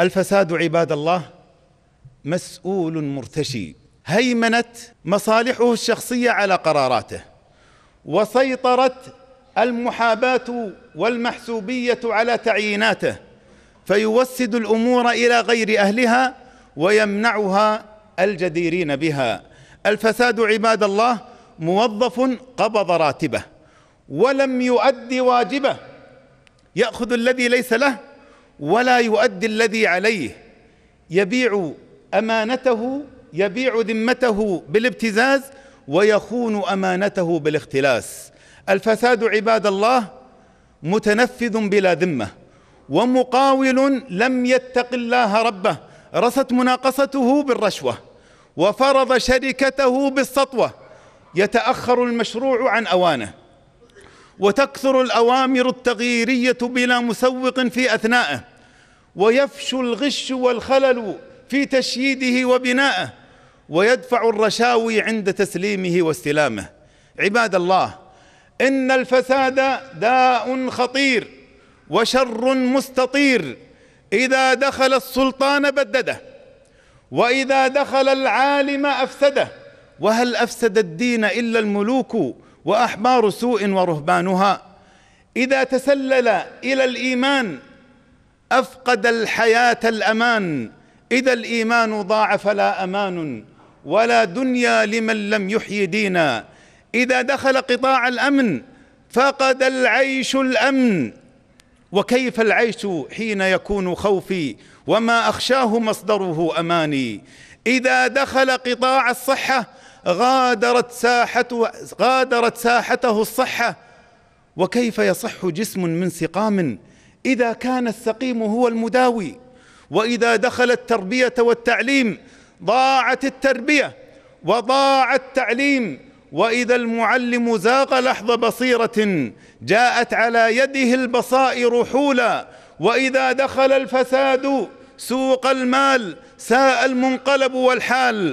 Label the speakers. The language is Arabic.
Speaker 1: الفساد عباد الله مسؤول مرتشي هيمنت مصالحه الشخصيه على قراراته وسيطرت المحاباه والمحسوبيه على تعييناته فيوسد الامور الى غير اهلها ويمنعها الجديرين بها الفساد عباد الله موظف قبض راتبه ولم يؤد واجبه ياخذ الذي ليس له ولا يؤدي الذي عليه يبيع امانته يبيع ذمته بالابتزاز ويخون امانته بالاختلاس الفساد عباد الله متنفذ بلا ذمه ومقاول لم يتق الله ربه رست مناقصته بالرشوه وفرض شركته بالسطوه يتاخر المشروع عن اوانه وتكثر الاوامر التغييريه بلا مسوق في اثنائه ويفشو الغش والخلل في تشييده وبنائه ويدفع الرشاوي عند تسليمه واستلامه عباد الله ان الفساد داء خطير وشر مستطير اذا دخل السلطان بدده واذا دخل العالم افسده وهل افسد الدين الا الملوك واحبار سوء ورهبانها اذا تسلل الى الايمان افقد الحياه الامان اذا الايمان ضاع فلا امان ولا دنيا لمن لم يحيي دينا اذا دخل قطاع الامن فقد العيش الامن وكيف العيش حين يكون خوفي وما اخشاه مصدره اماني اذا دخل قطاع الصحه غادرت ساحته غادرت ساحته الصحه وكيف يصح جسم من سقام إذا كان السقيم هو المداوي وإذا دخل التربية والتعليم ضاعت التربية وضاع التعليم وإذا المعلم زاغ لحظة بصيرة جاءت على يده البصائر حولا وإذا دخل الفساد سوق المال ساء المنقلب والحال